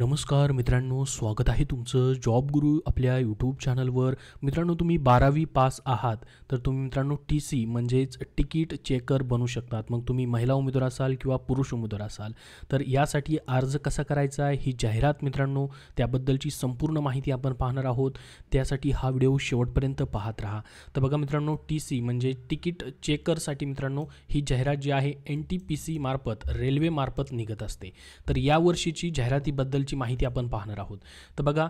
नमस्कार मित्रांनो स्वागत आहे तुमचं जॉब गुरु आपल्या यूट्यूब चॅनलवर मित्रांनो तुम्ही बारावी पास आहात तर तुम्ही मित्रांनो टी सी म्हणजेच तिकीट चेकर बनू शकतात मग तुम्ही महिला उमेदवार असाल किंवा पुरुष उमेदवार असाल तर यासाठी अर्ज कसा करायचा आहे ही जाहिरात मित्रांनो त्याबद्दलची संपूर्ण माहिती आपण पाहणार आहोत त्यासाठी हा व्हिडिओ शेवटपर्यंत पाहत राहा तर बघा मित्रांनो टी सी म्हणजे तिकीट चेकरसाठी मित्रांनो ही जाहिरात जी आहे एन टी पी सी मार्फत रेल्वेमार्फत निघत असते तर यावर्षीची जाहिरातीबद्दल माहिती आपण पाहणार आहोत तर बघा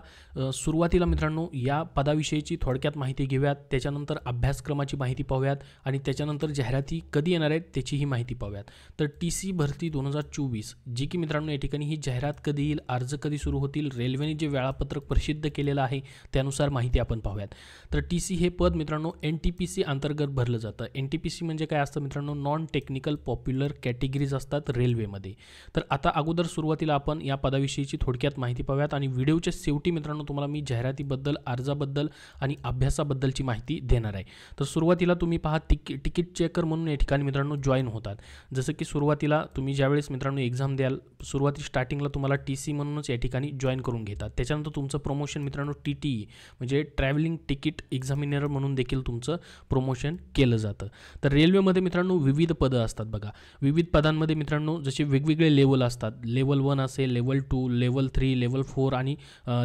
सुरुवातीला मित्रांनो या पदाविषयीची थोडक्यात माहिती घेऊयात त्याच्यानंतर अभ्यासक्रमाची माहिती पाहूयात आणि त्याच्यानंतर जाहिराती कधी येणार आहेत त्याचीही माहिती पाहूयात तर टी सी भरती दोन हजार चोवीस जी की मित्रांनो या ठिकाणी ही जाहिरात कधी येईल अर्ज कधी सुरू होतील रेल्वेने जे वेळापत्रक प्रसिद्ध केलेलं आहे त्यानुसार माहिती आपण पाहूयात तर टी सी हे पद मित्रांनो एन टी पी सी अंतर्गत भरलं जातं एन टी पी सी म्हणजे काय असतं मित्रांनो नॉन टेक्निकल पॉप्युलर कॅटेगरीज असतात रेल्वेमध्ये तर आता अगोदर सुरुवातीला आपण या पदाविषयीची थोडक्यात माहिती पाहूयात आणि व्हिडिओच्या शेवटी मित्रांनो तुम्हाला मी जाहिरातीबद्दल अर्जाबद्दल आणि अभ्यासाबद्दलची माहिती देणार आहे तर सुरुवातीला तुम्ही पहा तिकी तिकीट चेकर म्हणून या ठिकाणी मित्रांनो जॉईन होतात जसं की सुरुवातीला तुम्ही ज्यावेळेस मित्रांनो एक्झाम द्याल सुरुवाती स्टार्टिंगला तुम्हाला टी सी म्हणूनच या ठिकाणी जॉईन करून घेतात त्याच्यानंतर तुमचं प्रमोशन मित्रांनो टी टी ई म्हणजे ट्रॅव्हलिंग तिकीट एक्झामिनर म्हणून देखील तुमचं प्रमोशन केलं जातं तर रेल्वेमध्ये मित्रांनो विविध पदं असतात बघा विविध पदांमध्ये मित्रांनो जसे वेगवेगळे लेवल असतात लेवल वन असेल level two level level three level four आणि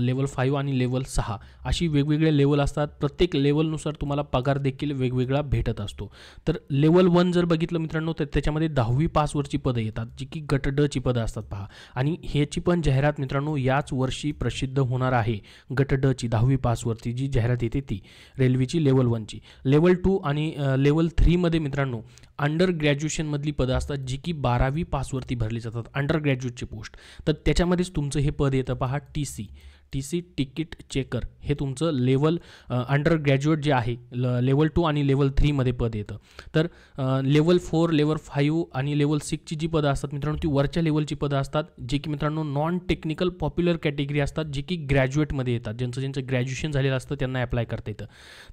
लेवल फाईव्ह आणि लेवल सहा अशी वेगवेगळे लेवल असतात प्रत्येक लेवलनुसार तुम्हाला पगार देखील वेगवेगळा भेटत असतो तर लेवल वन जर बघितलं मित्रांनो तर त्याच्यामध्ये दहावी पासवरची पदं येतात जी की गट डची पदं असतात पहा आणि ह्याची पण जाहिरात मित्रांनो याच वर्षी प्रसिद्ध होणार आहे गट डची दहावी पासवरची जी जाहिरात येते ती रेल्वेची लेवल वनची लेवल टू आणि लेवल थ्रीमध्ये मित्रांनो अंडर ग्रॅज्युएशनमधली पदं असतात जी की बारावी पासवरती भरली जातात अंडर ग्रॅज्युएटची पोस्ट तर त्याच्यामध्येच तुमचं हे पद येतं पहा T C T C ticket checker हे तुमचं लेवल अंडर ग्रॅज्युएट जे आहे ल लेवल टू आणि लेवल थ्रीमध्ये पद येतं तर लेवल फोर लेवल फाईव्ह आणि लेवल सिक्सची जी पदं असतात मित्रांनो ती वरच्या लेवलची पदं असतात जे की मित्रांनो नॉन टेक्निकल पॉप्युलर कॅटेगरी असतात जे की ग्रॅज्युएटमध्ये येतात ज्यांचं ज्यांचं ग्रॅज्युएशन झालेलं असतं त्यांना अप्लाय करता येतं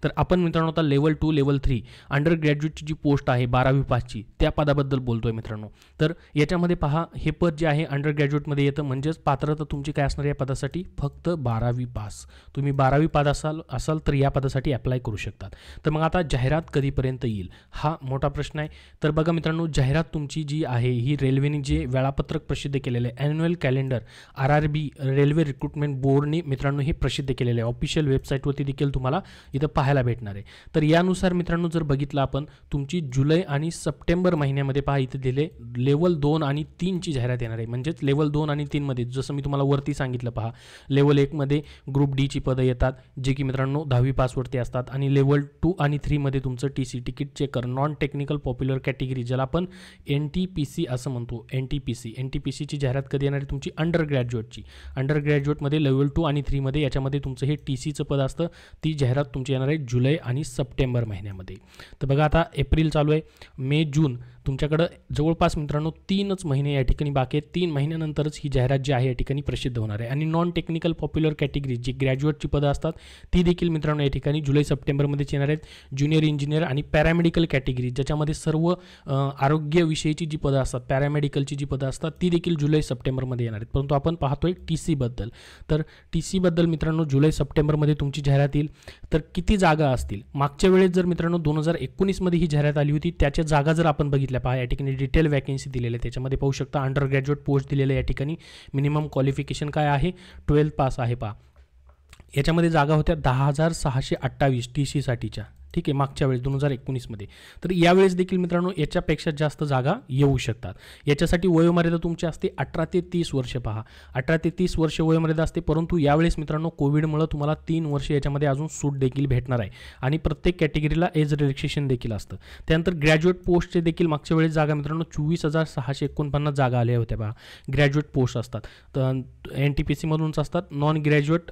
तर आपण मित्रांनो आता लेवल टू लेवल थ्री अंडर ग्रॅज्युएटची जी पोस्ट आहे बारावी पाचची त्या पदाबद्दल बोलतो आहे मित्रांनो तर याच्यामध्ये पहा हे पद जे आहे अंडर ग्रॅज्युएटमध्ये येतं म्हणजेच पात्रता तुमची काय असणार या पदासाठी फक्त बारावी पास तुम्ही बारावी पास असाल असाल तर या पदासाठी अप्लाय करू शकतात तर मग आता जाहिरात कधीपर्यंत येईल हा मोठा प्रश्न आहे तर बघा मित्रांनो जाहिरात तुमची जी आहे ही रेल्वेने जे वेळापत्रक प्रसिद्ध केलेलं आहे annual calendar R R B railway recruitment बोर्डने मित्रांनो हे प्रसिद्ध केलेले आहे ऑफिशियल वेबसाईटवरती देखील तुम्हाला इथं पाहायला भेटणार आहे तर यानुसार मित्रांनो जर बघितलं आपण तुमची जुलै आणि सप्टेंबर महिन्यामध्ये पहा इथे दिले लेवल दोन आणि तीनची जाहिरात येणार आहे म्हणजेच लेवल दोन आणि तीनमध्ये जसं मी तुम्हाला वरती सांगितलं पहा लेवल एकमध्ये ग्रुप डीची पदं येतात जे की मित्रांनो दहावी पासवरती असतात आणि लेवल टू आणि थ्रीमध्ये तुमचं T C ticket checker non technical popular category ज्याला आपण एन टी पी सी असं म्हणतो N T P C N T P सीची जाहिरात कधी येणार आहे तुमची अंडर ग्रॅज्युएटची अंडर ग्रॅज्युएटमध्ये लेवल टू आणि थ्रीमध्ये याच्यामध्ये तुमचं हे टी सीचं पद असतं ती जाहिरात तुमची येणार आहे जुलै आणि सप्टेंबर महिन्यामध्ये तर बघा आता एप्रिल चालू आहे मे जून तुमच्याकडं जवळपास मित्रांनो तीनच महिने या ठिकाणी बाकी आहेत तीन महिन्यानंतरच ही जाहिरात जी आहे या ठिकाणी प्रसिद्ध होणार आहे आणि नॉन टेक्निकल पॉप्युलर कॅटेगरी जी ग्रॅज्युएटची पदं असतात ती देखील मित्रांनो या ठिकाणी जुलै सप्टेंबरमध्येच येणार आहेत ज्युनियर इंजिनियर आणि पॅरामेडिकल कॅटेगरी ज्याच्यामध्ये सर्व आरोग्यविषयीची जी पदं असतात पॅरामेडिकलची जी पदं असतात ती देखील जुलै सप्टेंबरमध्ये येणार आहेत परंतु आपण पाहतोय टी सीबद्दल तर टी सीबद्दल मित्रांनो जुलै सप्टेंबरमध्ये तुमची जाहिरात येईल तर किती जागा असतील मागच्या वेळेस जर मित्रांनो दोन हजार एकोणीसमध्ये ही जाहिरात आली होती त्याच्या जागा जर आपण बघितलं पहा डिटेल वॅकन्सी दिलेल्या आहे त्याच्यामध्ये पाहू शकता अंडर ग्रॅज्युएट पोस्ट दिल्ली या ठिकाणी मिनिमम क्वालिफिकेशन का आहे ट्वेल्थ पास है पहा याच्यामध्ये जागा होत्या दहा हजार सहाशे अट्ठावी टी सी सीसाठीच्या ठीक आहे मागच्या वेळेस दोन हजार एकोणीसमध्ये तर यावेळेस देखील मित्रांनो याच्यापेक्षा जास्त जागा येऊ शकतात याच्यासाठी वयोमर्यादा तुमची असते अठरा ते तीस वर्ष पहा अठरा ते तीस वर्ष वयोमर्यादा असते परंतु यावेळेस मित्रांनो कोविडमुळे तुम्हाला तीन वर्ष याच्यामध्ये अजून सूट देखील भेटणार आहे आणि प्रत्येक कॅटेगरीला एज रिलॅक्सेशन देखील असतं त्यानंतर ग्रॅज्युएट पोस्टचे देखील मागच्या वेळेस जागा मित्रांनो चोवीस हजार सहाशे एकोणपन्नास जागा आल्या होत्या पहा ग्रॅज्युएट पोस्ट असतात तर एन टी पी सीमधूनच असतात नॉन ग्रॅज्युएट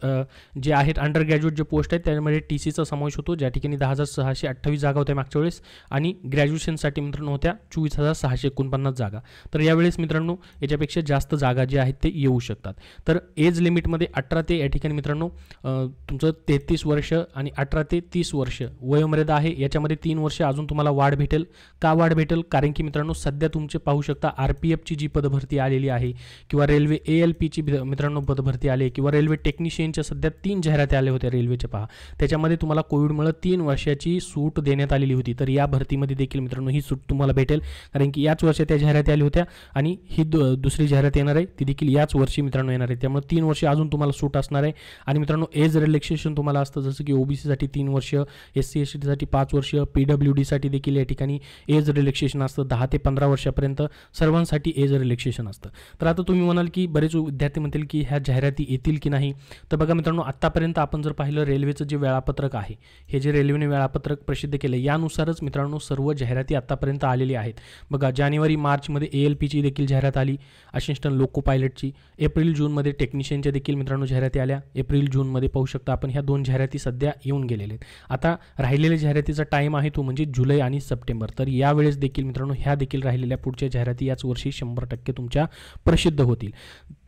जे आहेत अंडर ग्रॅज्युएट जे पोस्ट आहेत त्यामध्ये टी सीचा समावेश होतो ज्या ठिकाणी दहा हजार सहाशे अठ्ठावीस जागा होत्या मागच्या वेळेस आणि ग्रॅज्युएशनसाठी मित्रांनो होत्या चोवीस हजार सहाशे एकोणपन्नास जागा तर यावेळेस मित्रांनो याच्यापेक्षा जास्त जागा जे आहेत ते येऊ शकतात तर एज लिमिटमध्ये अठरा ते या ठिकाणी मित्रांनो तुमचं तेहतीस वर्ष आणि अठरा ते तीस वर्ष वयोमर्यादा आहे याच्यामध्ये तीन वर्ष अजून तुम्हाला वाढ भेटेल का वाढ भेटेल कारण की मित्रांनो सध्या तुमचे पाहू शकता आर पी एफची जी पदभरती आलेली आहे किंवा रेल्वे ए एल पीची मित्रांनो पदभरती आली किंवा रेल्वे टेक्निशियनच्या सध्या तीन जाहिराती आल्या होत्या रेल्वेच्या पहा त्याच्यामध्ये तुम्हाला कोविडमुळे तीन वर्षाची ची सूट देण्यात आलेली होती तर या भरतीमध्ये देखील मित्रांनो ही सूट तुम्हाला भेटेल कारण की याच वर्षी त्या जाहिराती आली होत्या आणि ही दु दुसरी जाहिरात येणार आहे ती देखील याच वर्षी मित्रांनो येणार आहे त्यामुळे तीन वर्ष अजून तुम्हाला सूट असणार आहे आणि मित्रांनो एज रिलॅक्सेशन तुम्हाला असतं जसं की ओबीसीसाठी तीन वर्ष एस सी एस टीसाठी पाच वर्ष पी डब्ल्यू डीसाठी देखील या ठिकाणी एज रिलॅक्सेशन असतं दहा ते पंधरा वर्षापर्यंत सर्वांसाठी एज रिलॅक्सेशन असतं तर आता तुम्ही म्हणाल की बरेच विद्यार्थी म्हणतील की ह्या जाहिराती येतील की नाही तर बघा मित्रांनो आत्तापर्यंत आपण जर पाहिलं रेल्वेचं जे वेळापत्रक आहे हे जे रेल्वेने वेळा वेळापत्रक प्रसिद्ध केले यानुसारच मित्रांनो सर्व जाहिराती आतापर्यंत आलेली आहेत बघा जानेवारी मार्चमध्ये ए एल पीची देखील जाहिरात आली असिस्टंट लोको पायलटची एप्रिल जूनमध्ये टेक्निशियनच्या देखील मित्रांनो जाहिराती आल्या एप्रिल जूनमध्ये पाहू शकता आपण ह्या दोन जाहिराती सध्या येऊन गेलेल्या आहेत आता राहिलेल्या जाहिरातीचा टाईम आहे तो म्हणजे जुलै आणि सप्टेंबर तर यावेळेस देखील मित्रांनो ह्या देखील राहिलेल्या पुढच्या जाहिराती याच वर्षी शंभर टक्के तुमच्या प्रसिद्ध होतील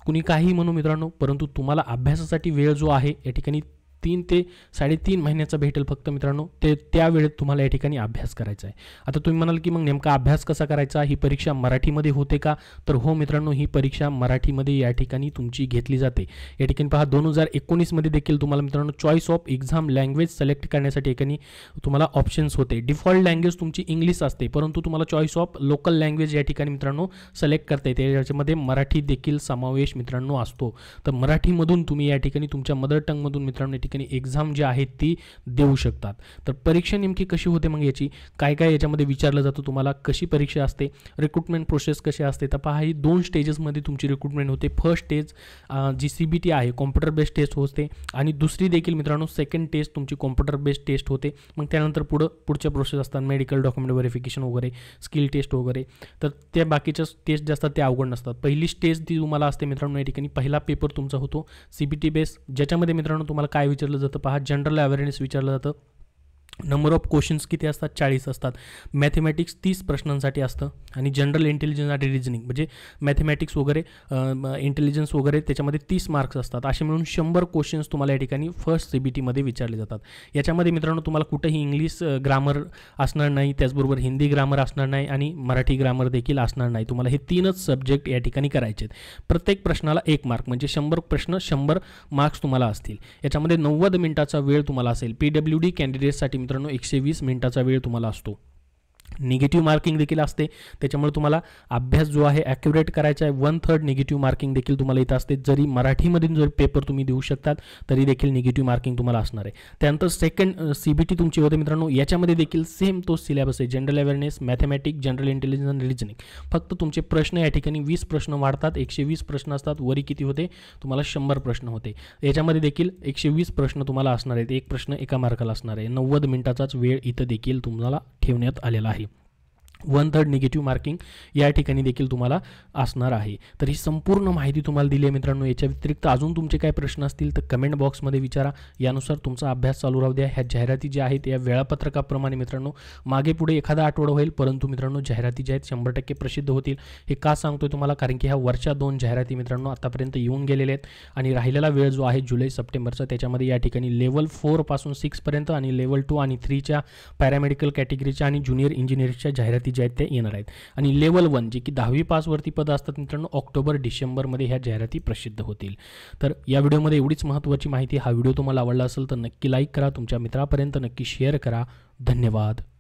कुणी काही म्हणू मित्रांनो परंतु तुम्हाला अभ्यासासाठी वेळ जो आहे या ठिकाणी तीन ते साडेतीन महिन्याचा भेटेल फक्त मित्रांनो ते त्यावेळेत तुम्हाला या ठिकाणी अभ्यास करायचा आहे आता तुम्ही म्हणाल की मग नेमका अभ्यास कसा करायचा ही परीक्षा मराठीमध्ये होते का तर हो मित्रांनो ही परीक्षा मराठीमध्ये या ठिकाणी तुमची घेतली जाते या ठिकाणी पहा दोन हजार एकोणीसमध्ये देखील तुम्हाला मित्रांनो choice of exam language select करण्यासाठी ठिकाणी तुम्हाला ऑप्शन्स होते डिफॉल्ट लँग्वेज तुमची इंग्लिश असते परंतु तुम्हाला चॉईस ऑफ लोकल लँग्वेज या ठिकाणी मित्रांनो सिलेक्ट करता येते याच्यामध्ये मराठी देखील समावेश मित्रांनो असतो तर मराठीमधून तुम्ही या ठिकाणी तुमच्या मदर टंगमधून मित्रांनो ठिकाणी एक्झाम जी आहे ती देऊ शकतात तर परीक्षा नेमकी कशी होते मग याची काय काय याच्यामध्ये विचारलं जातं तुम्हाला कशी परीक्षा असते रिक्रुटमेंट प्रोसेस कशी असते तर पहा ही दोन स्टेजेसमध्ये तुमची रिक्रुटमेंट होते फर्स्ट स्टेज जी सी बी टी आहे कॉम्प्युटर बेस्ड टेस्ट होते आणि दुसरी देखील मित्रांनो सेकंड टेस्ट तुमची कॉम्प्युटर बेस्ड टेस्ट होते मग त्यानंतर पुढं पुढच्या प्रोसेस असतात मेडिकल डॉक्युमेंट व्हेरिफिकेशन वगैरे स्किल टेस्ट वगैरे तर त्या बाकीच्या टेस्ट ज्या असतात अवघड नसतात पहिली स्टेज ती तुम्हाला असते मित्रांनो या ठिकाणी पहिला पेपर तुमचा होतो सी बी टी बेस ज्याच्यामध्ये मित्रांनो तुम्हाला काय विचार विचारलं जातं पहा जनरल अवेअरनेस विचारलं जातं नंबर ऑफ क्वेश्चन्स किती असतात चाळीस असतात मॅथेमॅटिक्स तीस प्रश्नांसाठी असतं आणि जनरल इंटेलिजन्स आणि रिजनिंग म्हणजे मॅथेमॅटिक्स वगैरे इंटेलिजन्स वगैरे त्याच्यामध्ये तीस मार्क्स असतात असे मिळून शंभर क्वेश्चन्स तुम्हाला या ठिकाणी फर्स्ट सी बी टीमध्ये विचारले जातात याच्यामध्ये मित्रांनो तुम्हाला कुठेही इंग्लिश ग्रामर असणार नाही त्याचबरोबर हिंदी ग्रामर असणार नाही आणि मराठी ग्रामर देखील असणार नाही तुम्हाला हे तीनच सब्जेक्ट या ठिकाणी करायचे आहेत प्रत्येक प्रश्नाला एक मार्क म्हणजे शंभर प्रश्न शंभर मार्क्स तुम्हाला असतील याच्यामध्ये नव्वद मिनिटाचा वेळ तुम्हाला असेल पी डब्ल्यू डी कॅन्डिडेटसाठी मित्रांनो एकशे वीस मिनिटाचा वेळ तुम्हाला असतो निगेटिव्ह मार्किंग देखील असते त्याच्यामुळे तुम्हाला अभ्यास जो आहे ॲक्युरेट करायचा आहे वन थर्ड निगेटिव्ह मार्किंग देखील तुम्हाला इथं असते जरी मराठीमधून जर पेपर तुम्ही देऊ शकतात तरी देखील निगेटिव्ह मार्किंग तुम्हाला असणार आहे त्यानंतर सेकंड सी बी टी तुमची होते मित्रांनो याच्यामध्ये देखील सेम तो सिलेबस आहे general awareness mathematic general intelligence आणि रिजनिंग फक्त तुमचे प्रश्न या ठिकाणी वीस प्रश्न वाढतात एकशे वीस प्रश्न असतात वरी किती होते तुम्हाला शंभर प्रश्न होते याच्यामध्ये देखील एकशे वीस प्रश्न तुम्हाला असणार आहेत एक प्रश्न एका मार्काला असणार आहे नव्वद मिनिटाचाच वेळ इथं देखील तुम्हाला ठेवण्यात आलेला आहे वन थर्ड निगेटिव्ह मार्किंग या ठिकाणी देखील तुम्हाला असणार आहे तर ही संपूर्ण माहिती तुम्हाला दिली आहे मित्रांनो याच्या व्यतिरिक्त अजून तुमचे काय प्रश्न असतील तर कमेंट बॉक्समध्ये विचारा यानुसार तुमचा अभ्यास चालू राहू द्या ह्या जाहिराती ज्या आहेत या वेळापत्रकाप्रमाणे मित्रांनो मागे पुढे एखादा आठवडा होईल परंतु मित्रांनो जाहिराती ज्या आहेत शंभर टक्के प्रसिद्ध होतील हे का सांगतोय तुम्हाला कारण की ह्या वरच्या दोन जाहिराती मित्रांनो आतापर्यंत येऊन गेलेल्या आहेत आणि राहिलेला वेळ जो आहे जुलै सप्टेंबरचा त्याच्यामध्ये या ठिकाणी लेवल फोरपासून सिक्सपर्यंत आणि लेवल टू आणि थ्रीच्या पॅरामेडिकल कॅटेगरीच्या आणि ज्युनियर इंजिनियर्सच्या जाहिराती ज्या आहेत त्या येणार आहेत आणि लेवल वन जे की दहावी पासवरती पदं असतात मित्रांनो ऑक्टोबर डिसेंबरमध्ये ह्या जाहिराती प्रसिद्ध होतील तर या व्हिडिओमध्ये एवढीच महत्त्वाची माहिती हा व्हिडिओ तुम्हाला आवडला असेल तर नक्की लाईक करा तुमच्या मित्रापर्यंत नक्की शेअर करा धन्यवाद